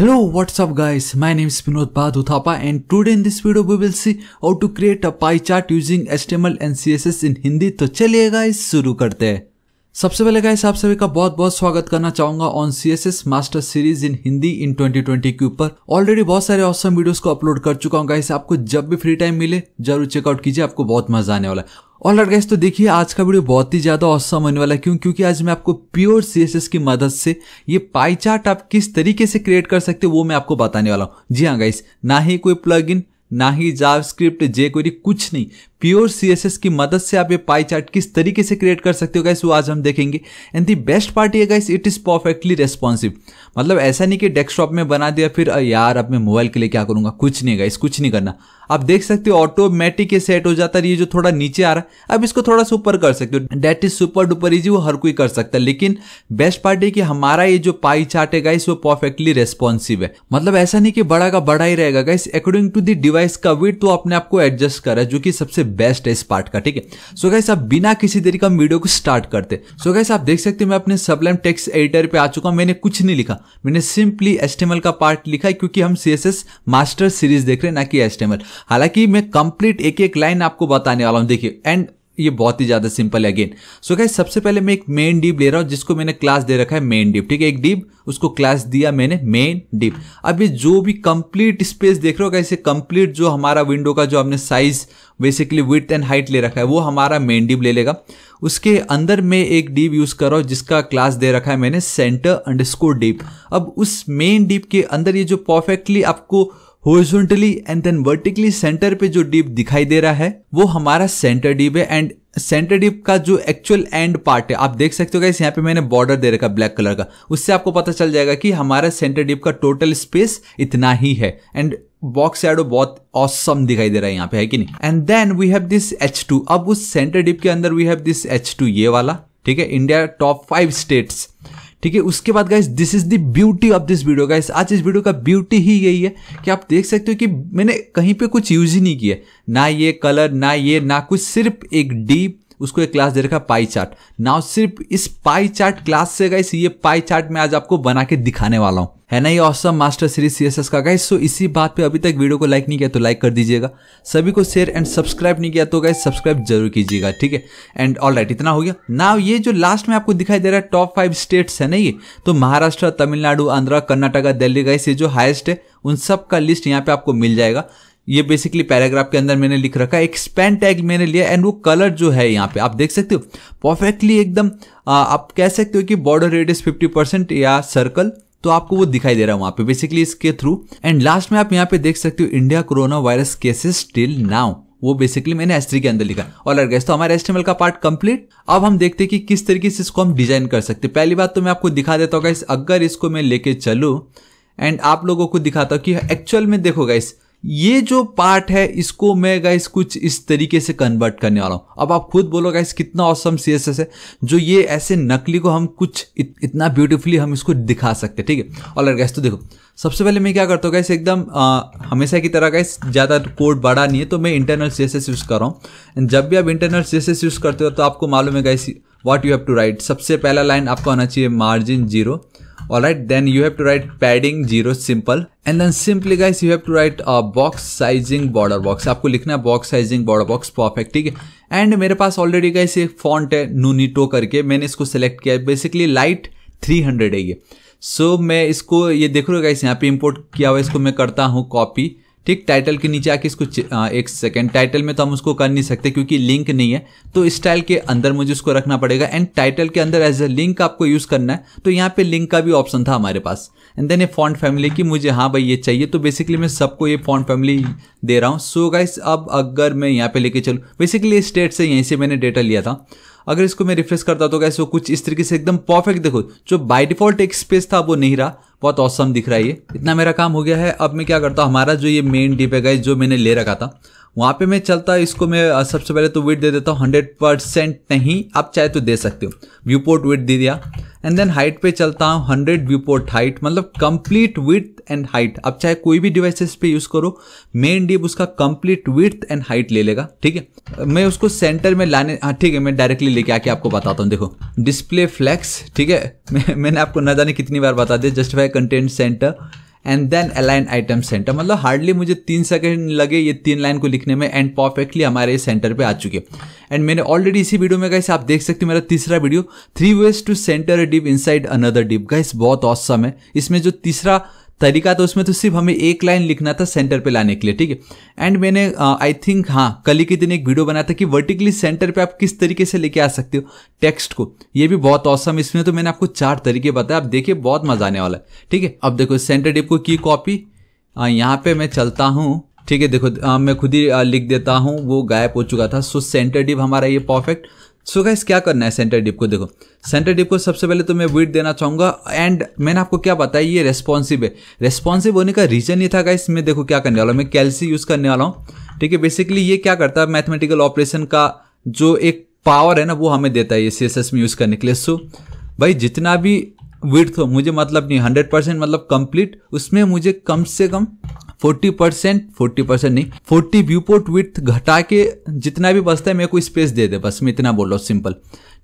Hello what's up guys my name is Vinod Badhuthapa and today in this video we will see how to create a pie chart using HTML and CSS in Hindi तो चलिए guys शुरू करते हैं सबसे पहले guys आप सभी का बहुत बहुत स्वागत करना चाहूंगा on C S S master series in Hindi in 2020 के ऊपर ऑलरेडी बहुत सारे ऑसम वीडियोस को अपलोड कर चुका हूं गाइस आपको जब भी फ्री टाइम मिले जरूर चेकआउट कीजिए आपको बहुत मजा आने वाला है और लड़ गैस तो देखिए आज का वीडियो बहुत ही ज़्यादा औसम होने वाला है क्यों क्योंकि आज मैं आपको प्योर सीएसएस की मदद से ये पाई चार्ट आप किस तरीके से क्रिएट कर सकते हो वो मैं आपको बताने वाला हूँ जी हाँ गाइस ना ही कोई इन ना ही जावस्क्रिप्ट जे कुछ नहीं प्योर एस की मदद से आप ये पाई चार्ट किस तरीके से क्रिएट कर सकते हो गाइस वो आज हम देखेंगे एंड दी बेस्ट पार्ट ये guys it is perfectly responsive मतलब ऐसा नहीं कि डेस्कटॉप में बना दिया फिर यार अब मैं मोबाइल के लिए क्या करूंगा कुछ नहीं गाइस कुछ नहीं करना आप देख सकते हो ऑटोमेटिक ये सेट हो जाता है ये जो थोड़ा नीचे आ रहा है अब इसको थोड़ा सा ऊपर कर सकते हो that is super duper easy वो हर कोई कर सकता है लेकिन बेस्ट पार्ट है कि हमारा ये जो पाई चार्ट है गाइस वो परफेक्टली रेस्पॉन्सिव है मतलब ऐसा नहीं कि बड़ा का बड़ा ही रहेगा guys according to the device का वेट तो अपने आपको एडजस्ट करा जो कि सबसे बेस्ट है इस पार्ट का ठीक है सो गैस आप बिना किसी देरी का वीडियो को स्टार्ट करते सो so गैस आप देख सकते हैं मैं अपने सबलाइम टेक्स एडिटर पे आ चुका मैंने कुछ नहीं लिखा मैंने सिंपली एस्टेमल का पार्ट लिखा क्योंकि हम सी मास्टर सीरीज देख रहे हैं ना कि एस्टेमल हालांकि मैं कंप्लीट एक एक लाइन आपको बताने वाला हूँ देखिए एंड ये बहुत ही ज़्यादा सिंपल है अगेन सो गाइज सबसे पहले मैं एक मेन डीप ले रहा हूँ जिसको मैंने क्लास दे रखा है मेन डीप ठीक है एक डीप उसको क्लास दिया मैंने मेन डीप अब ये जो भी कंप्लीट स्पेस देख रहे हो कैसे कंप्लीट जो हमारा विंडो का जो हमने size basically width and height ले रखा है वो हमारा मेन डीप ले लेगा उसके अंदर मैं एक डीप यूज़ कर रहा हूँ जिसका क्लास दे रखा है मैंने सेंटर अंडरस्कोर डीप अब उस मेन डीप के अंदर ये जो परफेक्टली आपको horizontally and then vertically center पे जो डीप दिखाई दे रहा है वो हमारा सेंटर डीप है एंड सेंटर डीप का जो एक्चुअल एंड पार्ट है आप देख सकते हो गाइस यहाँ पे मैंने बॉर्डर दे रखा ब्लैक कलर का उससे आपको पता चल जाएगा कि हमारा सेंटर डीप का टोटल स्पेस इतना ही है एंड बॉक्स एडो बहुत ऑसम दिखाई दे रहा है यहाँ पे है कि नहीं and then we have this H two अब उस सेंटर डिप के अंदर we have this H two ये वाला ठीक है इंडिया टॉप फाइव स्टेट्स ठीक है उसके बाद guys this is the beauty of this video guys आज इस वीडियो का ब्यूटी ही यही है कि आप देख सकते हो कि मैंने कहीं पे कुछ यूज ही नहीं किया ना ये कलर ना ये ना कुछ सिर्फ एक डीप उसको एक क्लास दे रखा पाई चार्ट नाउ सिर्फ इस पाई चार्ट क्लास से गई ये पाई चार्ट में आज आपको बना के दिखाने वाला हूँ है ना ये ऑसम मास्टर सीरीज सीएसएस का गाइस सो इसी बात पे अभी तक वीडियो को लाइक नहीं किया तो लाइक कर दीजिएगा सभी को शेयर एंड सब्सक्राइब नहीं किया तो गाइस सब्सक्राइब जरूर कीजिएगा ठीक है एंड ऑल राइट इतना हो गया नाउ ये जो लास्ट में आपको दिखाई दे रहा है टॉप फाइव स्टेट्स है ना ये तो महाराष्ट्र तमिलनाडु आंध्र कर्नाटका दिल्ली गाइस ये जो हाइस्ट है उन सब का लिस्ट यहाँ पे आपको मिल जाएगा ये बेसिकली पैराग्राफ के अंदर मैंने लिख रखा है एक स्पैन टैग मैंने लिया एंड वो कलर जो है यहाँ पे आप देख सकते हो परफेक्टली एकदम आप कह सकते हो कि बॉर्डर इज फिफ्टी परसेंट या सर्कल तो आपको वो दिखाई दे रहा है वहाँ पे बेसिकली इसके थ्रू एंड लास्ट में आप यहाँ पे देख सकते हो India corona virus cases still now वो बेसिकली मैंने एस के अंदर लिखा और लग गया तो हमारे एस का पार्ट कंप्लीट अब हम देखते हैं कि किस तरीके से इसको हम डिजाइन कर सकते हैं पहली बात तो मैं आपको दिखा देता हूँ गाइस अगर इसको मैं लेके चलू एंड आप लोगों को दिखाता हूँ कि एक्चुअल में देखो गाइस ये जो पार्ट है इसको मैं गाइस कुछ इस तरीके से कन्वर्ट करने वाला हूँ अब आप खुद बोलो गाइस कितना औसम सी एस है जो ये ऐसे नकली को हम कुछ इत, इतना ब्यूटीफुली हम इसको दिखा सकते हैं ठीक है और गैस तो देखो सबसे पहले मैं क्या करता हूँ गाइस एकदम आ, हमेशा की तरह गाइस ज़्यादा कोड बड़ा नहीं है तो मैं इंटरनल सी यूज़ कर रहा हूँ एंड जब भी आप इंटरनल सी यूज़ करते हो तो आपको मालूम है guys what you have to write सबसे पहला लाइन आपका होना चाहिए margin zero Alright, then you have to write padding 0 simple and then simply guys you have to write box sizing border box आपको लिखना है box sizing border box perfect ठीक है एंड मेरे पास ऑलरेडी गाइस एक फॉन्ट है Nunito करके मैंने इसको सेलेक्ट किया है बेसिकली लाइट 300 है ये सो so, मैं इसको ये देख रहा गाइस यहाँ पे इंपोर्ट किया हुआ इसको मैं करता हूँ कॉपी ठीक टाइटल के नीचे आके इसको एक सेकेंड टाइटल में तो हम उसको कर नहीं सकते क्योंकि लिंक नहीं है तो स्टाइल के अंदर मुझे उसको रखना पड़ेगा एंड टाइटल के अंदर एज ए लिंक आपको यूज़ करना है तो यहाँ पे लिंक का भी ऑप्शन था हमारे पास एंड देन ये फॉन्ट फैमिली की मुझे हाँ भाई ये चाहिए तो बेसिकली मैं सबको ये फॉन्ट फैमिली दे रहा हूँ सो so गाइस अब अगर मैं यहाँ पे लेके चलूँ बेसिकली स्टेट से यहीं से मैंने डेटा लिया था अगर इसको मैं रिफ्रेश करता तो कैसे कुछ इस तरीके से एकदम परफेक्ट देखो जो बाय डिफॉल्ट एक स्पेस था वो नहीं रहा बहुत औसम दिख रहा है ये इतना मेरा काम हो गया है अब मैं क्या करता हूँ हमारा जो ये मेन डिप है गाइज जो मैंने ले रखा था वहाँ पे मैं चलता इसको मैं सबसे पहले तो वेट दे देता हूँ हंड्रेड परसेंट नहीं आप चाहे तो दे सकते हो व्यू पोर्ट दे दिया एंड देन हाइट पे चलता हूँ हंड्रेड व्यू पोर्ट हाइट मतलब कंप्लीट विथ एंड हाइट आप चाहे कोई भी डिवाइसेस पे यूज़ करो मेन डिप उसका कंप्लीट विथ एंड हाइट ले लेगा ठीक है मैं उसको सेंटर में लाने हाँ ठीक है मैं डायरेक्टली लेके आके आपको बताता हूँ देखो डिस्प्ले फ्लैक्स ठीक है मैं, मैंने आपको न जाने कितनी बार बता दिया justify content center and then align item center मतलब हार्डली मुझे तीन सेकेंड लगे ये तीन लाइन को लिखने में एंड परफेक्टली हमारे सेंटर पे आ चुके एंड मैंने ऑलरेडी इसी वीडियो में गाइस आप देख सकते हो मेरा तीसरा video three ways to center div inside another div guys बहुत औसम है इसमें जो तीसरा तरीका तो उसमें तो सिर्फ हमें एक लाइन लिखना था सेंटर पे लाने के लिए ठीक है एंड मैंने आई थिंक हाँ कल ही के दिन एक वीडियो बनाया था कि वर्टिकली सेंटर पे आप किस तरीके से लेके आ सकते हो टेक्स्ट को ये भी बहुत औसम इसमें तो मैंने आपको चार तरीके बताया आप देखिए बहुत मजा आने वाला है ठीक है अब देखो सेंटर टिप को की कॉपी यहाँ पे मैं चलता हूँ ठीक है देखो आ, मैं खुद ही लिख देता हूँ वो गायब हो चुका था सो सेंटर डिप हमारा ये परफेक्ट सो गाइस क्या करना है सेंटर डिप को देखो सेंटर डिप को सबसे पहले तो मैं वेट देना चाहूंगा एंड मैंने आपको क्या बताया ये रेस्पॉन्सिव है रेस्पॉन्सिव होने का रीजन ये था गाइस मैं देखो क्या करने वाला हूँ मैं कैलसी यूज़ करने वाला हूँ ठीक है बेसिकली ये क्या करता है मैथमेटिकल ऑपरेशन का जो एक पावर है ना वो हमें देता है ये सी में यूज़ करने के लिए सो भाई जितना भी विथ हो मुझे मतलब नहीं हंड्रेड परसेंट मतलब कंप्लीट उसमें मुझे कम से कम फोर्टी परसेंट फोर्टी परसेंट नहीं फोर्टी व्यू पोर्ट विथ घटा के जितना भी बचता है मेरे को स्पेस दे दे बस मैं इतना बोल रहा हूँ सिंपल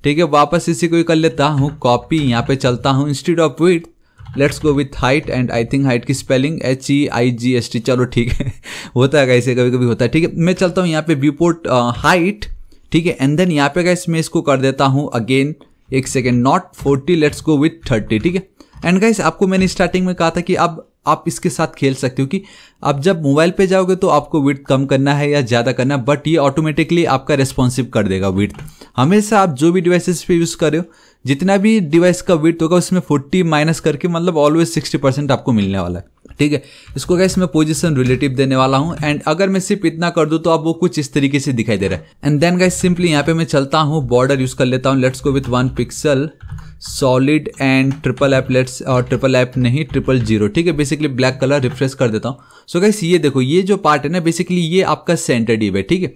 ठीक है वापस इसी को ही कर लेता हूँ कॉपी यहाँ पे चलता हूँ instead of width let's go with height and I think height की spelling H E I G S T चलो ठीक है होता है कैसे कभी कभी होता है ठीक है मैं चलता हूँ यहाँ पे व्यू पोर्ट हाइट ठीक है एंड देन यहाँ पे गाइस मैं इसको कर देता हूँ अगेन एक second not forty let's go with thirty ठीक है एंड गाइस आपको मैंने स्टार्टिंग में कहा था कि अब आप इसके साथ खेल सकते हो कि आप जब मोबाइल पे जाओगे तो आपको विर्थ कम करना है या ज़्यादा करना है बट ये ऑटोमेटिकली आपका रेस्पॉन्सिव कर देगा विर्थ हमेशा आप जो भी डिवाइसेस पे यूज़ हो जितना भी डिवाइस का विर्थ होगा उसमें फोर्टी माइनस करके मतलब ऑलवेज सिक्सटी परसेंट आपको मिलने वाला है ठीक है इसको गैस मैं पोजिशन रिलेटिव देने वाला हूँ एंड अगर मैं सिर्फ इतना कर दूँ तो आप वो कुछ इस तरीके से दिखाई दे रहा है एंड देन गैस सिंपली यहाँ पे मैं चलता हूँ बॉर्डर यूज कर लेता हूँ let's go with one pixel solid and triple F let's और ट्रिपल एप नहीं ट्रिपल जीरो ठीक है बेसिकली ब्लैक कलर रिफ्रेश कर देता हूँ सो so गैस ये देखो ये जो पार्ट है ना बेसिकली ये आपका सेंटर डिव है ठीक है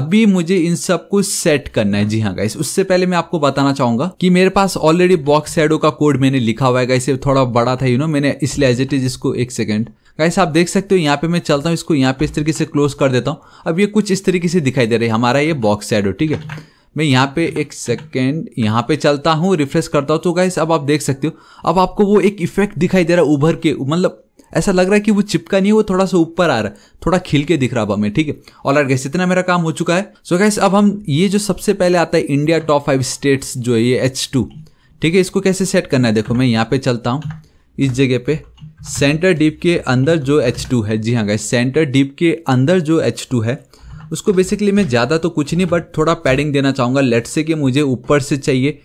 अभी मुझे इन सब को सेट करना है जी हाँ गाइस उससे पहले मैं आपको बताना चाहूंगा कि मेरे पास ऑलरेडी बॉक्स साइडो का कोड मैंने लिखा हुआ है गाइस ये थोड़ा बड़ा था यू नो मैंने इसलिए एज इट इज इसको एक से सेकेंड गाइस आप देख सकते हो यहाँ पे मैं चलता हूँ इसको यहाँ पे इस तरीके से क्लोज कर देता हूँ अब ये कुछ इस तरीके से दिखाई दे रही है हमारा ये बॉक्स शैडो ठीक है मैं यहाँ पे एक सेकेंड यहाँ पे चलता हूँ रिफ्रेश करता हूँ तो गाइस अब आप देख सकते हो अब आपको वो एक इफेक्ट दिखाई दे रहा है उभर के मतलब ऐसा लग रहा है कि वो चिपका नहीं है वो थोड़ा सा ऊपर आ रहा है थोड़ा खिल के दिख रहा है हमें ठीक है और अगर गैस इतना मेरा काम हो चुका है सो गैस अब हम ये जो सबसे पहले आता है इंडिया टॉप फाइव स्टेट्स जो है ये एच टू ठीक है इसको कैसे सेट करना है देखो मैं यहाँ पे चलता हूँ इस जगह पे सेंटर डीप के अंदर जो एच टू है जी हाँ गाइस सेंटर डीप के अंदर जो एच टू है उसको बेसिकली मैं ज़्यादा तो कुछ नहीं बट थोड़ा पैडिंग देना चाहूँगा लेट से कि मुझे ऊपर से चाहिए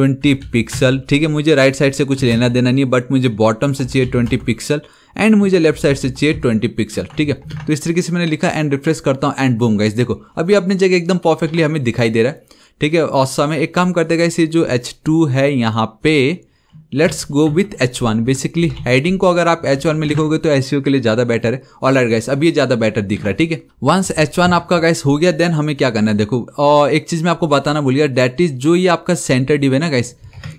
20 पिक्सल ठीक है मुझे राइट साइड से कुछ लेना देना नहीं है बट मुझे बॉटम से चाहिए 20 पिक्सल एंड मुझे लेफ्ट साइड से चाहिए 20 पिक्सल ठीक है तो इस तरीके से मैंने लिखा एंड रिफ्रेश करता हूँ एंड बूम गाइस देखो अभी अपनी जगह एकदम परफेक्टली हमें दिखाई दे रहा है ठीक है और समय एक काम करते गाइस ये जो टू है यहाँ पे let's go with H one basically heading को अगर आप एच वन में लिखोगे तो एस के लिए ज़्यादा बेटर है और लाइट गाइस अब ये ज़्यादा बेटर दिख रहा है ठीक है वंस एच वन आपका गाइस हो गया देन हमें क्या करना है देखो और एक चीज़ मैं आपको बताना भूल गया डेट इज जो ये आपका सेंटर डिब है ना गाइस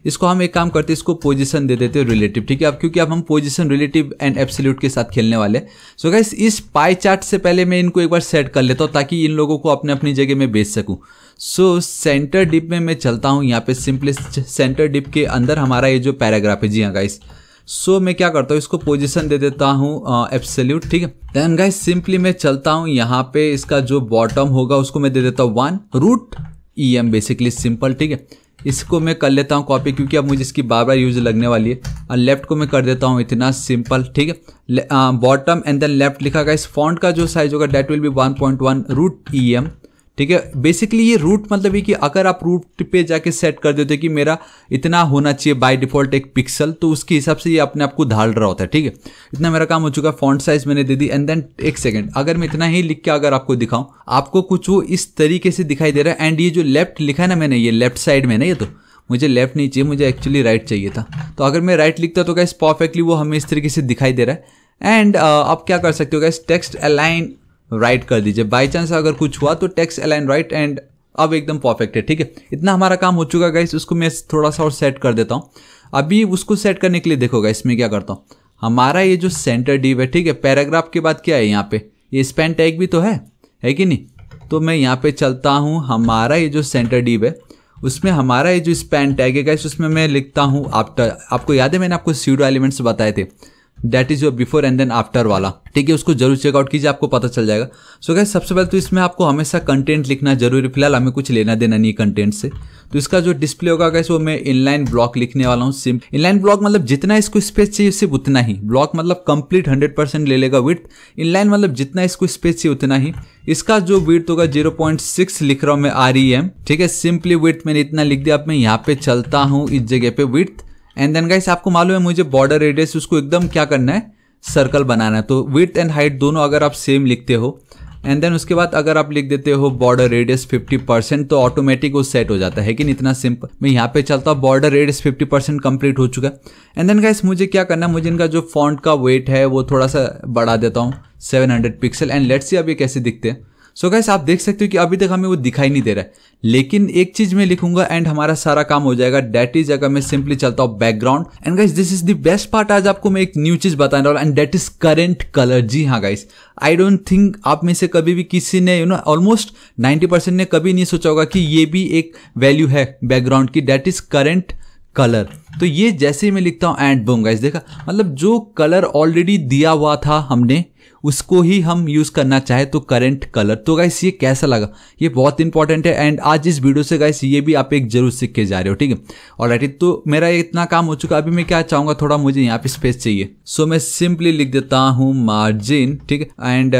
इसको हम एक काम करते हैं इसको पोजीशन दे देते हैं रिलेटिव ठीक है अब क्योंकि अब हम पोजीशन रिलेटिव एंड एब्सोल्यूट के साथ खेलने वाले हैं सो गाइस इस पाई चार्ट से पहले मैं इनको एक बार सेट कर लेता हूँ ताकि इन लोगों को अपने अपनी जगह में बेच सकूँ सो सेंटर डिप में मैं चलता हूँ यहाँ पे सिंपली सेंटर डिप के अंदर हमारा ये जो पैराग्राफ है जी हाँ गाइस सो so, मैं क्या करता हूँ इसको पोजीशन दे देता हूँ एप्सल्यूट ठीक है देन गाइस सिंपली मैं चलता हूँ यहाँ पे इसका जो बॉटम होगा उसको मैं दे देता हूँ one root E M basically simple ठीक है इसको मैं कर लेता हूँ कॉपी क्योंकि अब मुझे इसकी बार बार यूज लगने वाली है और लेफ्ट को मैं कर देता हूँ इतना सिंपल ठीक है बॉटम एंड देन लेफ्ट लिखा गया इस फॉन्ट का जो साइज होगा that will be one point one root E M ठीक है बेसिकली ये रूट मतलब ये कि अगर आप रूट पे जाके सेट कर देते कि मेरा इतना होना चाहिए बाय डिफॉल्ट एक पिक्सल तो उसके हिसाब से ये अपने आप को ढाल रहा होता है ठीक है इतना मेरा काम हो चुका है फॉन्ट साइज मैंने दे दी एंड देन एक सेकेंड अगर मैं इतना ही लिख के अगर आपको दिखाऊं आपको कुछ वो इस तरीके से दिखाई दे रहा है एंड ये जो लेफ्ट लिखा है ना मैंने ये लेफ्ट साइड में ना ये तो मुझे लेफ्ट नहीं चाहिए मुझे एक्चुअली राइट right चाहिए था तो अगर मैं राइट right लिखता तो क्या परफेक्टली वो हमें इस तरीके से दिखाई दे रहा है एंड uh, आप क्या कर सकते हो क्या टेक्स्ट अलाइन राइट कर दीजिए बाई चांस अगर कुछ हुआ तो टेक्स अलाइन राइट एंड अब एकदम परफेक्ट है ठीक है इतना हमारा काम हो चुका गाइस उसको मैं थोड़ा सा और सेट कर देता हूँ अभी उसको सेट करने के लिए देखोगा इसमें क्या करता हूँ हमारा ये जो सेंटर डीव है ठीक है पैराग्राफ के बाद क्या है यहाँ पे ये स्पेन टैग भी तो है है कि नहीं तो मैं यहाँ पे चलता हूँ हमारा ये जो सेंटर डीव है उसमें हमारा ये जो स्पेन टैग है गाइस उसमें मैं लिखता हूँ आफ्टर आपको याद है मैंने आपको सीडो एलिमेंट्स बताए थे that is your before and then after वाला ठीक है उसको जरूर चेकआउट कीजिए आपको पता चल जाएगा सो क्या सबसे पहले तो इसमें आपको हमेशा कंटेंट लिखना जरूरी फिलहाल हमें कुछ लेना देना नहीं कंटेंट से तो इसका जो डिस्प्ले होगा कैसे वो मैं इनलाइन ब्लॉक लिखने वाला हूँ सिम इनलाइन ब्लॉक मतलब जितना इसको स्पेस चाहिए सिर्फ उतना ही ब्लॉक मतलब कंप्लीट हंड्रेड परसेंट ले लेगा विथ इनलाइन मतलब जितना इसको स्पेस चाहिए उतना ही इसका जो विथ होगा जीरो पॉइंट सिक्स लिख रहा हूँ मैं आर ई एम ठीक है सिंपली विथ मैंने इतना लिख दिया अब मैं यहाँ पे चलता हूँ इस जगह पे विथ एंड देन गाइस आपको मालूम है मुझे बॉर्डर रेडियस उसको एकदम क्या करना है सर्कल बनाना है तो विथ एंड हाइट दोनों अगर आप सेम लिखते हो एंड देन उसके बाद अगर आप लिख देते हो बॉर्डर रेडियस 50 परसेंट तो ऑटोमेटिक वो सेट हो जाता है कि इतना सिंपल मैं यहाँ पे चलता हूँ बॉर्डर रेडियस 50 परसेंट कंप्लीट हो चुका है एंड देन गाइस मुझे क्या करना है मुझे इनका जो फॉन्ट का वेट है वो थोड़ा सा बढ़ा देता हूँ 700 पिक्सल एंड लेट्स अब ये कैसे दिखते हैं सो गैस आप देख सकते हो कि अभी तक हमें वो दिखाई नहीं दे रहा है लेकिन एक चीज मैं लिखूंगा एंड हमारा सारा काम हो जाएगा डेट इज अगर मैं सिंपली चलता हूँ background and guys this is the best part आज आपको मैं एक न्यू चीज बताने वाला and that is current colour जी हाँ गाइस आई डोंट थिंक आप में से कभी भी किसी ने you know almost ninety percent ने कभी नहीं सोचा होगा कि ये भी एक वैल्यू है बैकग्राउंड की डेट इज करेंट कलर तो ये जैसे ही मैं लिखता हूँ एंड बोम गाइस देखा मतलब जो कलर ऑलरेडी दिया हुआ था हमने उसको ही हम यूज़ करना चाहे तो करेंट कलर तो गाइस ये कैसा लगा ये बहुत इंपॉर्टेंट है एंड आज इस वीडियो से गाइस ये भी आप एक जरूर सीख के जा रहे हो ठीक है और राइट तो मेरा इतना काम हो चुका अभी मैं क्या चाहूँगा थोड़ा मुझे यहाँ पे स्पेस चाहिए सो मैं सिंपली लिख देता हूँ मार्जिन ठीक है एंड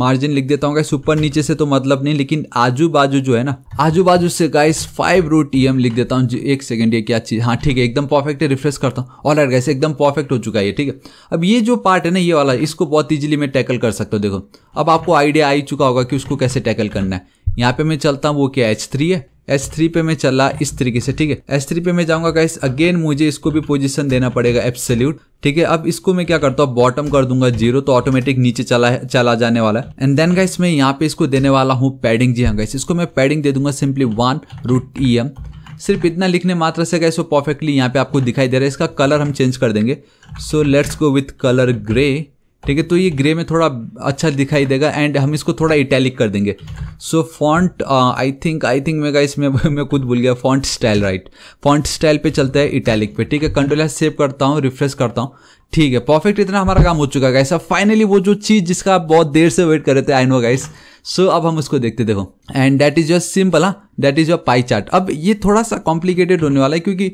मार्जिन uh, लिख देता हूँ गाइस ऊपर नीचे से तो मतलब नहीं लेकिन आजू बाजू जो है ना आजू बाजू से गाइस फाइव रूट ई लिख देता हूँ एक सेकेंड ये क्या चीज़ हाँ ठीक है एकदम परफेक्ट है रिफ्रेश करता हूँ और गाइस एकदम परफेक्ट हो चुका है ठीक है अब ये जो पार्ट है ना ये वाला इसको बहुत ईजिली मैं टैकल कर सकते हो देखो अब आपको आइडिया आ ही चुका होगा कि उसको कैसे टैकल करना है यहाँ पे मैं चलता हूँ वो क्या एच थ्री है एच थ्री पे मैं चला इस तरीके से ठीक है एच थ्री पे मैं जाऊंगा गाइस अगेन मुझे इसको भी पोजीशन देना पड़ेगा एब्सोल्यूट ठीक है अब इसको मैं क्या करता हूँ बॉटम कर दूंगा जीरो तो ऑटोमेटिक नीचे चला चला जाने वाला है एंड देन गाइस मैं यहाँ पे इसको देने वाला हूँ पैडिंग जी हाँ गाइस इसको मैं पैडिंग दे दूंगा simply one root E M सिर्फ इतना लिखने मात्र से गैस वो परफेक्टली यहाँ पे आपको दिखाई दे रहा है इसका कलर हम चेंज कर देंगे so let's go with colour grey ठीक है तो ये ग्रे में थोड़ा अच्छा दिखाई देगा एंड हम इसको थोड़ा इटैलिक कर देंगे so font I think I think मैं गाइस मैं मैं खुद भूल गया font style right font style पे चलता है इटैलिक पे ठीक है कंट्रोल सेव करता हूँ रिफ्रेश करता हूँ ठीक है परफेक्ट इतना हमारा काम हो चुका है सब अब फाइनली वो जो चीज़ जिसका आप बहुत देर से वेट कर रहे थे आई नो गाइस सो अब हम उसको देखते देखो and that is your simple हाँ that is your pie chart अब ये थोड़ा सा कॉम्प्लिकेटेड होने वाला है क्योंकि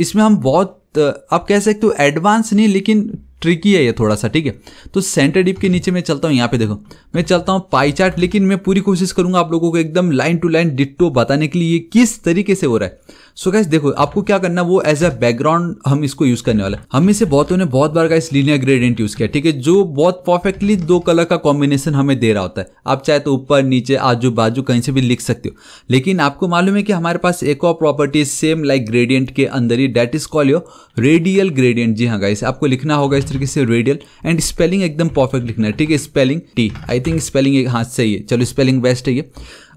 इसमें हम बहुत uh, आप कह सकते हो एडवांस नहीं लेकिन ट्रिकी है ये थोड़ा सा ठीक है तो सेंटर डिप के नीचे मैं चलता हूँ यहाँ पे देखो मैं चलता हूँ पाई चार्ट लेकिन मैं पूरी कोशिश करूंगा आप लोगों को एकदम लाइन टू लाइन डिट्टो बताने के लिए किस तरीके से हो रहा है सो गैस देखो आपको क्या करना वो एज अ बैकग्राउंड हम इसको यूज करने वाला है हम इसे बहुत ने बहुत बार गाइस लीनियर ग्रेडियंट यूज किया ठीक है जो बहुत परफेक्टली दो कलर का कॉम्बिनेशन हमें दे रहा होता है आप चाहे तो ऊपर नीचे आजू बाजू कहीं से भी लिख सकते हो लेकिन आपको मालूम है कि हमारे पास एक और प्रॉपर्टी सेम लाइक ग्रेडियंट के अंदर ही that is call your radial gradient जी हाँ गाइस आपको लिखना होगा इस तरीके से रेडियल एंड स्पेलिंग एकदम परफेक्ट लिखना है ठीक है spelling T I think spelling हाथ से ही है चलो स्पेलिंग बेस्ट है ये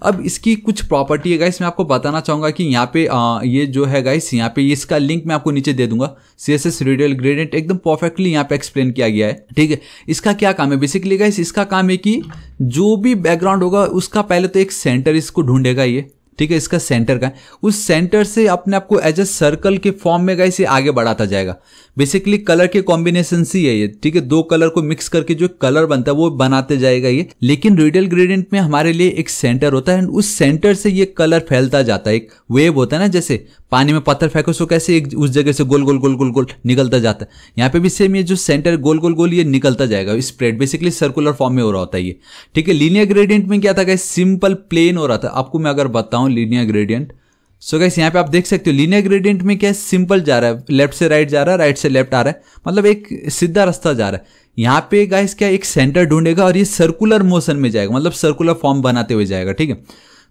अब इसकी कुछ प्रॉपर्टी है गाइस मैं आपको बताना चाहूँगा कि यहाँ पे आ, ये जो है गाइस यहाँ पे इसका लिंक मैं आपको नीचे दे दूंगा C S S radial gradient एकदम परफेक्टली यहाँ पे एक्सप्लेन किया गया है ठीक है इसका क्या काम है बेसिकली गाइस इसका काम है कि जो भी बैकग्राउंड होगा उसका पहले तो एक सेंटर इसको ढूंढेगा ये ठीक है इसका सेंटर का उस सेंटर से अपने आपको एज ए सर्कल के फॉर्म में गाइस ये आगे बढ़ाता जाएगा बेसिकली कलर के कॉम्बिनेशन से है ये ठीक है दो कलर को मिक्स करके जो कलर बनता है वो बनाते जाएगा ये लेकिन रेडियल ग्रेडियंट में हमारे लिए एक सेंटर होता है एंड उस सेंटर से ये कलर फैलता जाता है एक वेव होता है ना जैसे पानी में पत्थर फेंको सो कैसे एक उस जगह से गोल गोल गोल गोल गोल निकलता जाता है यहाँ पे भी सेम ये जो सेंटर गोल गोल गोल ये निकलता जाएगा स्प्रेड बेसिकली सर्कुलर फॉर्म में हो रहा होता है ये ठीक है लीनियर ग्रेडियंट में क्या था सिंपल प्लेन हो रहा था आपको मैं अगर बताऊं लीनियर ग्रेडियंट सो गैस यहाँ पे आप देख सकते हो लीनियर ग्रेडियंट में क्या है सिंपल जा रहा है लेफ्ट से राइट जा रहा है राइट से लेफ्ट आ रहा है मतलब एक सीधा रास्ता जा रहा है यहाँ पे गाइस क्या एक सेंटर ढूंढेगा और ये सर्कुलर मोशन में जाएगा मतलब सर्कुलर फॉर्म बनाते हुए जाएगा ठीक है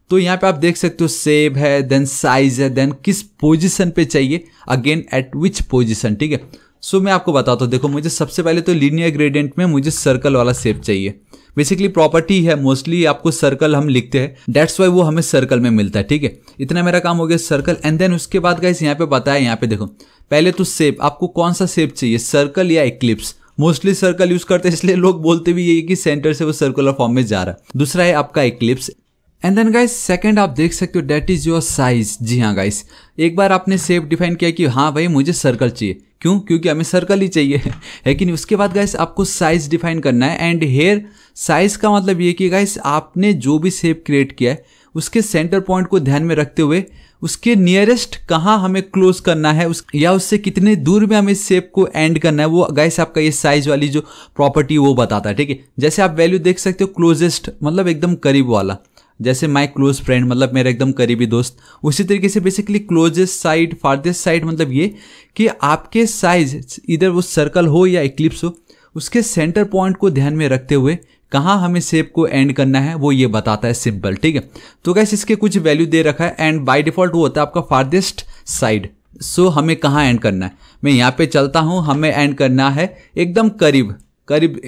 तो यहाँ पे आप देख सकते हो सेब है देन साइज है देन किस पोजिशन पे चाहिए अगेन एट विच पोजिशन ठीक है सो so, मैं आपको बताता हूँ देखो मुझे सबसे पहले तो लीनियर ग्रेडियंट में मुझे सर्कल वाला सेप चाहिए बेसिकली प्रॉपर्टी है मोस्टली आपको सर्कल हम लिखते हैं डेट्स वाई वो हमें सर्कल में मिलता है ठीक है इतना मेरा काम हो गया सर्कल एंड देन उसके बाद गाइस यहाँ पे बताया यहाँ पे देखो पहले तो सेप आपको कौन सा शेप चाहिए सर्कल या इक्लिप्स मोस्टली सर्कल यूज करते हैं इसलिए लोग बोलते भी यही कि सेंटर से वो सर्कुलर फॉर्म में जा रहा है दूसरा है आपका ellipse and then guys second आप देख सकते हो डेट इज योर साइज जी हाँ गाइस एक बार आपने सेप डिफाइन किया कि हाँ भाई मुझे सर्कल चाहिए क्यों क्योंकि हमें सर्कल ही चाहिए है कि नहीं उसके बाद गाइस आपको साइज डिफाइन करना है एंड हेयर साइज का मतलब ये कि गाइस आपने जो भी शेप क्रिएट किया है उसके सेंटर पॉइंट को ध्यान में रखते हुए उसके नियरेस्ट कहाँ हमें क्लोज करना है उस या उससे कितने दूर में हमें शेप को एंड करना है वो गाइस आपका ये साइज वाली जो प्रॉपर्टी वो बताता है ठीक है जैसे आप वैल्यू देख सकते हो क्लोजेस्ट मतलब एकदम करीब वाला जैसे माई क्लोज फ्रेंड मतलब मेरा एकदम करीबी दोस्त उसी तरीके से basically closest side farthest side मतलब ये कि आपके साइज इधर वो सर्कल हो या इक्लिप्स हो उसके सेंटर पॉइंट को ध्यान में रखते हुए कहाँ हमें सेप को एंड करना है वो ये बताता है सिंपल ठीक है तो कैसे इसके कुछ वैल्यू दे रखा है एंड बाय डिफॉल्ट वो होता है आपका फार्देस्ट साइड सो हमें कहाँ एंड करना है मैं यहाँ पे चलता हूँ हमें एंड करना है एकदम करीब करीब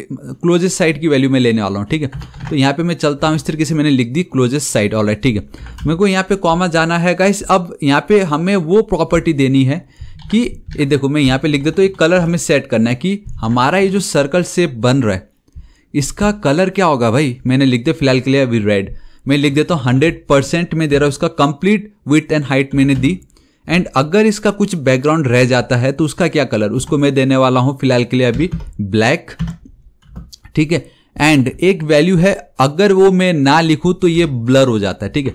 क्लोजेस्ट साइड की वैल्यू में लेने वाला हूँ ठीक है तो यहाँ पे मैं चलता हूँ इस तरीके से मैंने लिख दी क्लोजेस्ट साइड ऑल ठीक है मेरे को यहाँ पे कॉमा जाना है गाइस अब यहाँ पे हमें वो प्रॉपर्टी देनी है कि ये देखो मैं यहाँ पे लिख देता तो एक कलर हमें सेट करना है कि हमारा ये जो सर्कल सेप बन रहा है इसका कलर क्या होगा भाई मैंने लिख दिया फिलहाल के लिए अभी रेड मैं लिख देता हूँ हंड्रेड परसेंट में दे रहा हूँ उसका कंप्लीट विथ एंड हाइट मैंने दी एंड अगर इसका कुछ बैकग्राउंड रह जाता है तो उसका क्या कलर उसको मैं देने वाला हूं फिलहाल के लिए अभी ब्लैक ठीक है एंड एक वैल्यू है अगर वो मैं ना लिखूं तो ये ब्लर हो जाता है ठीक है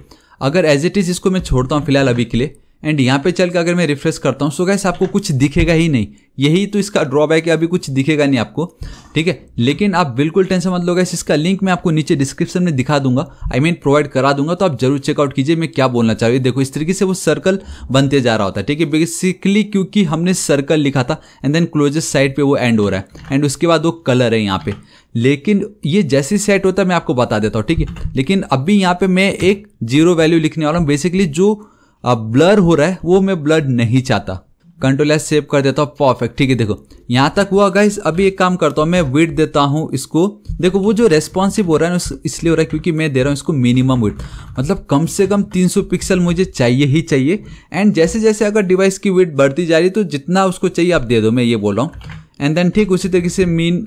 अगर एज इट इज़ इसको मैं छोड़ता हूं फिलहाल अभी के लिए एंड यहां पे चल के अगर मैं रिफ्रेश करता हूं सो गैस आपको कुछ दिखेगा ही नहीं यही तो इसका ड्रॉबैक है अभी कुछ दिखेगा नहीं आपको ठीक है लेकिन आप बिल्कुल टेंशन मत लो इसका लिंक मैं आपको नीचे डिस्क्रिप्शन में दिखा दूंगा I I mean mean, provide करा दूंगा तो आप जरूर चेकआउट कीजिए मैं क्या बोलना चाहिए देखो इस तरीके से वो सर्कल बनते जा रहा होता है ठीक है बेसिकली क्योंकि हमने सर्कल लिखा था एंड देन क्लोजेस्ट साइड पर वो एंड हो रहा है एंड उसके बाद वो कलर है यहाँ पे लेकिन ये जैसे सेट होता है मैं आपको बता देता हूँ ठीक है लेकिन अभी यहाँ पे मैं एक जीरो वैल्यू लिखने वाला हूँ बेसिकली जो ब्लर हो रहा है वो मैं ब्लर नहीं चाहता कंट्रोल एस सेव कर देता हूँ परफेक्ट ठीक है देखो यहाँ तक हुआ गाइस अभी एक काम करता हूँ मैं विट देता हूँ इसको देखो वो जो रेस्पॉन्सिव हो रहा है इसलिए हो रहा है क्योंकि मैं दे रहा हूँ इसको मिनिमम विट मतलब कम से कम 300 पिक्सल मुझे चाहिए ही चाहिए एंड जैसे जैसे अगर डिवाइस की वेट बढ़ती जा रही है तो जितना उसको चाहिए आप दे दो मैं ये बोल रहा हूँ एंड देन ठीक उसी तरीके से मीन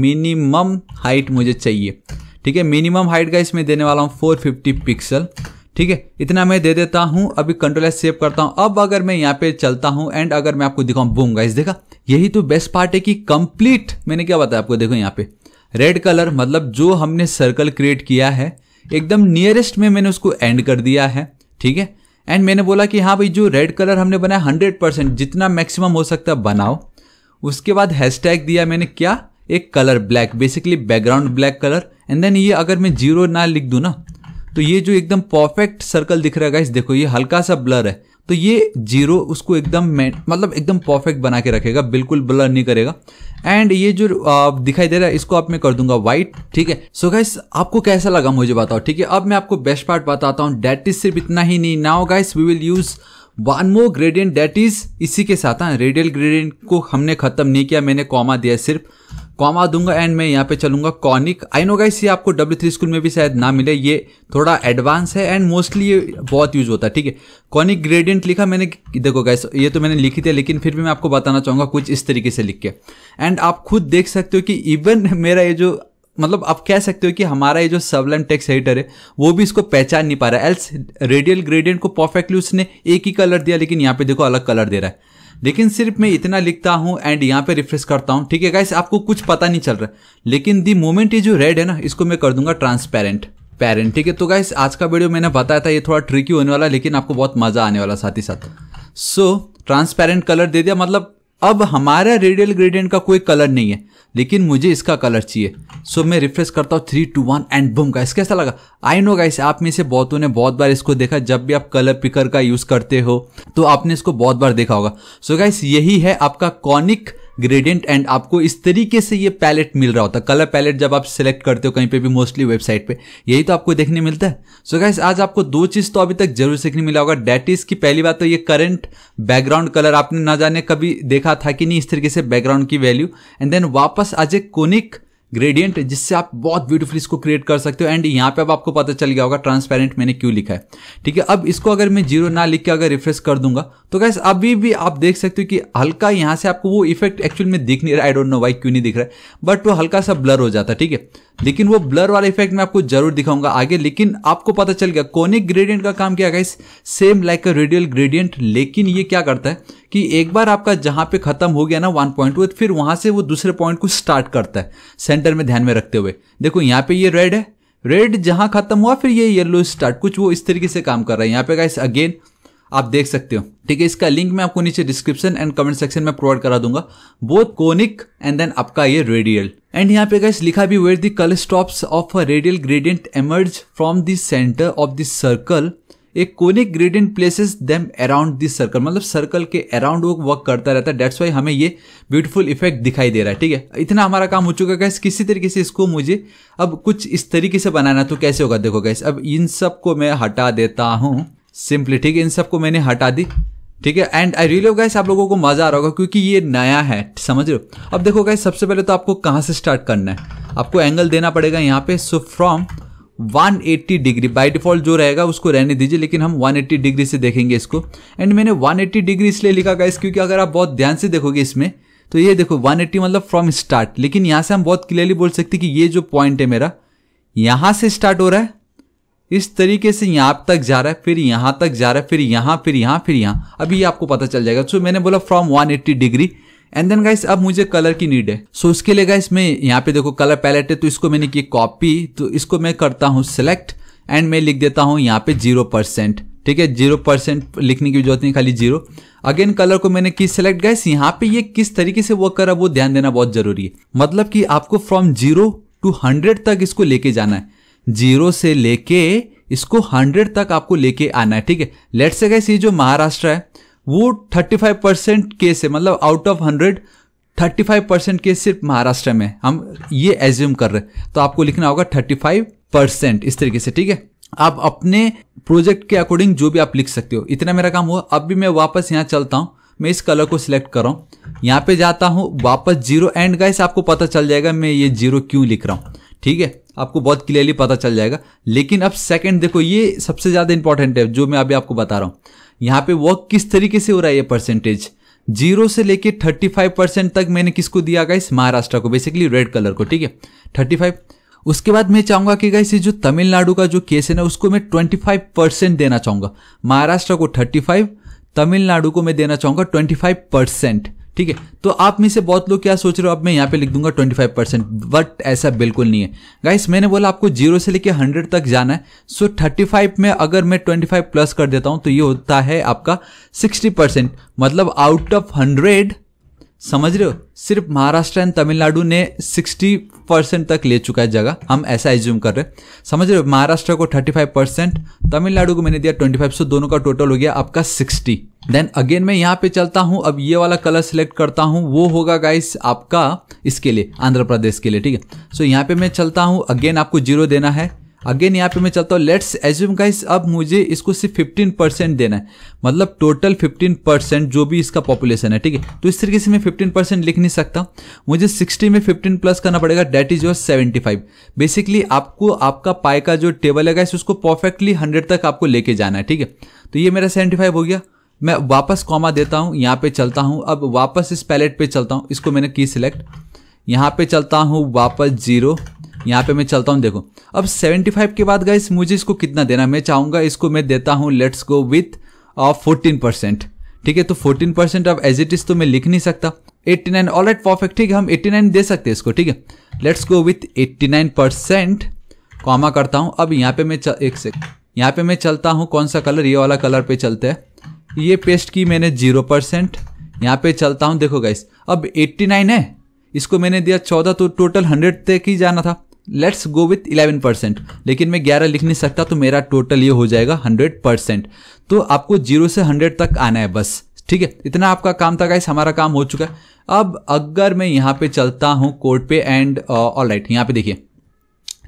मिनिमम हाइट मुझे चाहिए ठीक है मिनिमम हाइट का इसमें देने वाला हूँ फिफ्टी पिक्सल ठीक है इतना मैं दे देता हूं अभी कंट्रोल एस सेव करता हूं अब अगर मैं यहाँ पे चलता हूं एंड अगर मैं आपको दिखाऊं बूम गाइस देखा यही तो बेस्ट पार्ट है कि कंप्लीट मैंने क्या बताया आपको देखो यहाँ पे रेड कलर मतलब जो हमने सर्कल क्रिएट किया है एकदम नियरेस्ट में मैंने उसको एंड कर दिया है ठीक है एंड मैंने बोला कि हाँ भाई जो रेड कलर हमने बनाया हंड्रेड परसेंट जितना मैक्सिमम हो सकता है बनाओ उसके बाद हैशटैग दिया मैंने क्या एक colour black basically background black colour and then ये अगर मैं जीरो ना लिख दूँ ना तो ये जो एकदम परफेक्ट सर्कल दिख रहा है गाइस देखो ये हल्का सा ब्लर है तो ये जीरो उसको एकदम मतलब एकदम परफेक्ट बना के रखेगा बिल्कुल ब्लर नहीं करेगा एंड ये जो दिखाई दे रहा है इसको आप मैं कर दूंगा व्हाइट ठीक है सो so गाइस आपको कैसा लगा मुझे बताओ ठीक है अब मैं आपको बेस्ट पार्ट बताता हूँ डेट इज सिर्फ इतना ही नहीं now guys we will use one more gradient that is इसी के साथ हाँ रेडियल ग्रेडियंट को हमने खत्म नहीं किया मैंने कॉमा दिया सिर्फ कॉमा दूंगा एंड मैं यहाँ पे चलूंगा कॉनिक आई नो गाइस ये आपको डब्ल्यू थ्री स्कूल में भी शायद ना मिले ये थोड़ा एडवांस है एंड मोस्टली ये बहुत यूज होता है ठीक है कॉनिक ग्रेडियंट लिखा मैंने देखो गाइस ये तो मैंने लिखी थी लेकिन फिर भी मैं आपको बताना चाहूंगा कुछ इस तरीके से लिख के एंड आप खुद देख सकते हो कि इवन मेरा ये जो मतलब आप कह सकते हो कि हमारा ये जो सबलम टेक्स एडिटर है वो भी इसको पहचान नहीं पा रहा है एल्स रेडियल ग्रेडियंट को परफेक्टली उसने एक ही कलर दिया लेकिन यहाँ पे देखो अलग कलर दे रहा है लेकिन सिर्फ मैं इतना लिखता हूँ एंड यहाँ पे रिफ्रेश करता हूँ ठीक है गाइस आपको कुछ पता नहीं चल रहा है लेकिन दी मोमेंट ये जो रेड है ना इसको मैं कर दूंगा ट्रांसपेरेंट पेरेंट ठीक है तो गाइस आज का वीडियो मैंने बताया था ये थोड़ा ट्रिकी होने वाला लेकिन आपको बहुत मजा आने वाला साथ ही साथ सो ट्रांसपेरेंट कलर दे दिया मतलब अब हमारा रेडियल ग्रेडियंट का कोई कलर नहीं है लेकिन मुझे इसका कलर चाहिए सो so, मैं रिफ्रेश करता हूँ थ्री टू वन एंड बुम इसका कैसा लगा आई नो गाइस आप में से बहुतों ने बहुत बार इसको देखा जब भी आप कलर पिकर का यूज़ करते हो तो आपने इसको बहुत बार देखा होगा सो so, गाइस यही है आपका कॉनिक ग्रेडियंट एंड आपको इस तरीके से ये पैलेट मिल रहा होता है कलर पैलेट जब आप सेलेक्ट करते हो कहीं पे भी मोस्टली वेबसाइट पे यही तो आपको देखने मिलता है सो so गाइस आज आपको दो चीज़ तो अभी तक जरूर सीखने मिला होगा डेट इज़ की पहली बात तो ये करंट बैकग्राउंड कलर आपने ना जाने कभी देखा था कि नहीं इस तरीके से बैकग्राउंड की वैल्यू एंड देन वापस आज एक कोनिक ग्रेडियंट जिससे आप बहुत ब्यूटीफुल इसको क्रिएट कर सकते हो एंड यहाँ पे अब आपको पता चल गया होगा ट्रांसपेरेंट मैंने क्यों लिखा है ठीक है अब इसको अगर मैं जीरो ना लिख के अगर रिफ्रेश कर दूंगा तो गैस अभी भी आप देख सकते हो कि हल्का यहाँ से आपको वो इफेक्ट एक्चुअल में दिख नहीं रहा आई डोंट नो वाई क्यों नहीं दिख रहा है बट वो हल्का सा ब्लर हो जाता है ठीक है लेकिन वो ब्लर वाला इफेक्ट मैं आपको जरूर दिखाऊंगा आगे लेकिन आपको पता चल गया कॉनिक ग्रेडियंट का काम क्या गया same like a radial gradient लेकिन ये क्या करता है कि एक बार आपका जहाँ पे ख़त्म हो गया ना वन पॉइंट वो फिर वहाँ से वो दूसरे पॉइंट को स्टार्ट करता है सेंटर में ध्यान में रखते हुए देखो यहाँ पे ये रेड है रेड जहाँ ख़त्म हुआ फिर ये येलो स्टार्ट कुछ वो इस तरीके से काम कर रहा है यहाँ पे गाइस अगेन आप देख सकते हो ठीक है इसका लिंक मैं आपको नीचे डिस्क्रिप्शन एंड कमेंट सेक्शन में प्रोवाइड करा दूंगा बोथ कोनिक एंड देन आपका ये रेडियल एंड यहाँ पे गाइस लिखा भी where the colour stops of a radial gradient emerge from the centre of the circle एक conic gradient places them around this circle मतलब सर्कल के अराउंड वो वर्क करता रहता है डेट्स वाई हमें ये ब्यूटीफुल इफेक्ट दिखाई दे रहा है ठीक है इतना हमारा काम हो चुका है किसी तरीके से इसको मुझे अब कुछ इस तरीके से बनाना तो कैसे होगा देखो गैस अब इन सबको मैं हटा देता हूँ सिंपली ठीक है इन सबको मैंने हटा दी ठीक है एंड आई रियली गाइस आप लोगों को मजा आ रहा होगा क्योंकि ये नया है समझ रहे हो अब देखो गाइस सबसे पहले तो आपको कहाँ से स्टार्ट करना है आपको एंगल देना पड़ेगा यहाँ पे so from 180 degree by default जो रहेगा उसको रहने दीजिए लेकिन हम 180 डिग्री से देखेंगे इसको एंड मैंने 180 डिग्री इसलिए लिखा गया क्योंकि अगर आप बहुत ध्यान से देखोगे इसमें तो ये देखो 180 मतलब फ्रॉम स्टार्ट लेकिन यहाँ से हम बहुत क्लियरली बोल सकते कि ये जो पॉइंट है मेरा यहाँ से स्टार्ट हो रहा है इस तरीके से यहाँ तक जा रहा है फिर यहाँ तक जा रहा है फिर यहाँ फिर यहाँ फिर यहाँ अभी ये आपको पता चल जाएगा सो मैंने बोला from 180 degree and then guys अब मुझे कलर की नीड है सो so, इसके लिए गाइस मैं यहाँ पे देखो कलर पैलेट है तो इसको मैंने की कॉपी तो इसको मैं करता हूँ सिलेक्ट एंड मैं लिख देता हूँ यहाँ पे जीरो परसेंट ठीक है जीरो परसेंट लिखने की जरूरत नहीं खाली जीरो अगेन कलर को मैंने की सिलेक्ट गाइस यहाँ पे ये किस तरीके से वर्क करा वो ध्यान देना बहुत जरूरी है मतलब कि आपको फ्रॉम जीरो टू हंड्रेड तक इसको लेके जाना है जीरो से लेके इसको हंड्रेड तक आपको लेके आना है ठीक है लेट से गैस ये जो महाराष्ट्र है वो 35 परसेंट केस है मतलब out of hundred 35 percent case सिर्फ महाराष्ट्र में हम ये एज्यूम कर रहे हैं तो आपको लिखना होगा 35 परसेंट इस तरीके से ठीक है आप अपने प्रोजेक्ट के अकॉर्डिंग जो भी आप लिख सकते हो इतना मेरा काम हुआ अब भी मैं वापस यहाँ चलता हूँ मैं इस कलर को सिलेक्ट कर रहा हूँ यहाँ पे जाता हूँ वापस जीरो एंड गाइस आपको पता चल जाएगा मैं ये जीरो क्यों लिख रहा हूँ ठीक है आपको बहुत क्लियरली पता चल जाएगा लेकिन अब सेकंड देखो ये सबसे ज़्यादा इंपॉर्टेंट है जो मैं अभी आपको बता रहा हूँ यहाँ पे वर्क किस तरीके से हो रहा है ये परसेंटेज जीरो से लेके फाइव परसेंट तक मैंने किसको दिया गाइस महाराष्ट्र को बेसिकली रेड कलर को ठीक है थर्टी फाइव उसके बाद मैं चाहूंगा कि गाइस ये जो तमिलनाडु का जो केस है ना उसको मैं ट्वेंटी फाइव परसेंट देना चाहूंगा महाराष्ट्र को थर्टी फाइव तमिलनाडु को मैं देना चाहूंगा ट्वेंटी फाइव परसेंट ठीक है तो आप में से बहुत लोग क्या सोच रहे हो अब मैं यहाँ पे लिख दूंगा 25 परसेंट बट ऐसा बिल्कुल नहीं है गाइस मैंने बोला आपको जीरो से लेके 100 तक जाना है सो थर्टी 35 में अगर मैं 25 प्लस कर देता हूँ तो ये होता है आपका 60 परसेंट मतलब आउट ऑफ 100 समझ रहे हो सिर्फ महाराष्ट्र एंड तमिलनाडु ने 60 परसेंट तक ले चुका है जगह हम ऐसा एज्यूम कर रहे हैं समझ रहे हो महाराष्ट्र को 35 परसेंट तमिलनाडु को मैंने दिया 25 सो दोनों का टोटल हो गया आपका 60 देन अगेन मैं यहाँ पे चलता हूँ अब ये वाला कलर सेलेक्ट करता हूँ वो होगा गाइस आपका इसके लिए आंध्र प्रदेश के लिए ठीक है सो यहाँ पे मैं चलता हूँ अगेन आपको जीरो देना है अगेन यहाँ पे मैं चलता हूँ लेट्स एज्यूम गाइस अब मुझे इसको सिर्फ फिफ्टीन परसेंट देना है मतलब टोटल फिफ्टीन परसेंट जो भी इसका पॉपुलेशन है ठीक है तो इस तरीके से मैं फिफ्टीन परसेंट लिख नहीं सकता मुझे सिक्सटी में फिफ्टीन प्लस करना पड़ेगा date is your seventy five basically आपको आपका पाए का जो टेबल है गाइस उसको परफेक्टली हंड्रेड तक आपको लेके जाना है ठीक है तो ये मेरा सेवेंटी फाइव हो गया मैं वापस कॉमा देता हूँ यहाँ पे चलता हूँ अब वापस इस पैलेट पर चलता हूँ इसको मैंने की सिलेक्ट यहाँ पे चलता हूँ वापस जीरो यहाँ पे मैं चलता हूँ देखो अब 75 के बाद गाइस मुझे इसको कितना देना मैं चाहूंगा इसको मैं देता हूँ let's go with fourteen percent ठीक है तो फोर्टीन परसेंट अब एज इट इज तो मैं लिख नहीं सकता 89 नाइन ऑल राइट परफेक्ट ठीक है हम 89 दे सकते हैं इसको ठीक है let's go with 89 percent comma करता हूँ अब यहाँ पे मैं चल, एक सेक यहाँ पे मैं चलता हूँ कौन सा कलर ये वाला कलर पे चलते हैं ये पेस्ट की मैंने जीरो परसेंट यहाँ पे चलता हूँ देखो गाइस अब 89 है इसको मैंने दिया 14 तो टोटल 100 तक ही जाना था let's go with eleven percent लेकिन मैं ग्यारह लिख नहीं सकता तो मेरा टोटल ये हो जाएगा हंड्रेड परसेंट तो आपको जीरो से हंड्रेड तक आना है बस ठीक है इतना आपका काम था गाइस हमारा काम हो चुका है अब अगर मैं यहाँ पे चलता हूँ कोर्ट पे एंड ऑल राइट यहाँ पे देखिए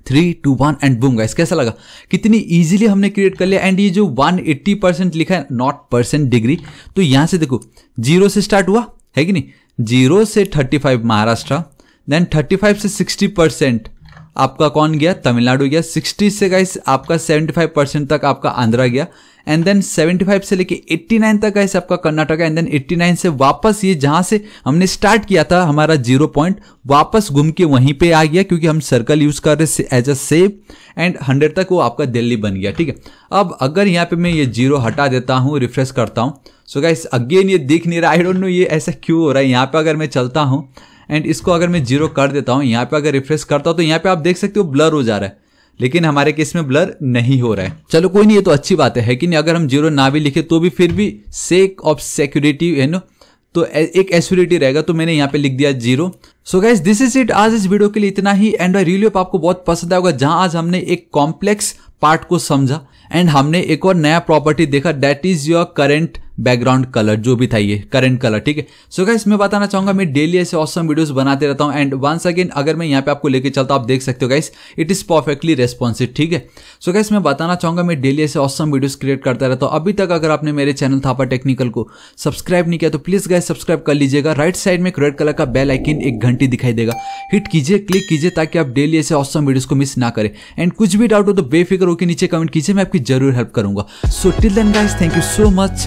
three two one and boom guys कैसा लगा कितनी ईजिली हमने क्रिएट कर लिया एंड ये जो वन एट्टी परसेंट लिखा है नॉट परसेंट डिग्री तो यहाँ से देखो जीरो से स्टार्ट हुआ है कि नहीं जीरो से फाइव महाराष्ट्र देन फाइव से सिक्सटी परसेंट आपका कौन गया तमिलनाडु गया 60 से गाइस आपका 75 परसेंट तक आपका आंध्रा गया एंड देन 75 से लेके 89 तक गाइस आपका कर्नाटक एंड देन 89 से वापस ये जहां से हमने स्टार्ट किया था हमारा जीरो पॉइंट वापस घूम के वहीं पे आ गया क्योंकि हम सर्कल यूज़ कर रहे as a save and hundred तक वो आपका दिल्ली बन गया ठीक है अब अगर यहाँ पे मैं ये जीरो हटा देता हूँ रिफ्रेश करता हूँ सो गाइस अगेन ये दिख नहीं रहा आई डोंट नो ये ऐसा क्यों हो रहा है यहाँ पे अगर मैं चलता हूँ एंड इसको अगर मैं जीरो कर देता हूँ यहाँ पे अगर रिफ्रेश करता हूँ तो यहाँ पे आप देख सकते हो ब्लर हो जा रहा है लेकिन हमारे केस में ब्लर नहीं हो रहा है चलो कोई नहीं ये तो अच्छी बात है कि नहीं अगर हम जीरो ना भी लिखे तो भी फिर भी सेक ऑफ सिक्योरिटी है नो तो एक एस्योरिटी रहेगा तो मैंने यहाँ पे लिख दिया zero so guys this is it आज इस वीडियो के लिए इतना ही एंड आई रियली आपको बहुत पसंद आएगा जहां आज हमने एक कॉम्प्लेक्स पार्ट को समझा एंड हमने एक और नया प्रॉपर्टी देखा that is your current background colour जो भी था ये करंट कलर ठीक है सो गाइस मैं बताना चाहूंगा मैं डेली ऐसे ऑसम वीडियोस बनाते रहता हूँ एंड वंस अगेन अगर मैं यहाँ पे आपको लेके चलता आप देख सकते हो guys it is perfectly responsive ठीक है सो गाइस मैं बताना चाहूंगा मैं डेली ऐसे ऑसम वीडियोज क्रिएट करता रहता हूँ अभी तक अगर आपने मेरे चैनल थापा टेक्निकल को सब्सक्राइब नहीं किया तो प्लीज गाइस सब्सक्राइब कर लीजिएगा राइट साइड में रेड कलर का बेल आइकिन एक घंटी दिखाई देगा हिट कीजिए क्लिक कीजिए ताकि आप डेली ऐसे ऑसम वीडियोज को मिस ना करें एंड कुछ भी डाउट हो तो बेफिक्र होकर नीचे कमेंट कीजिए मैं आपकी जरूर हेल्प करूंगा so till then guys thank you so much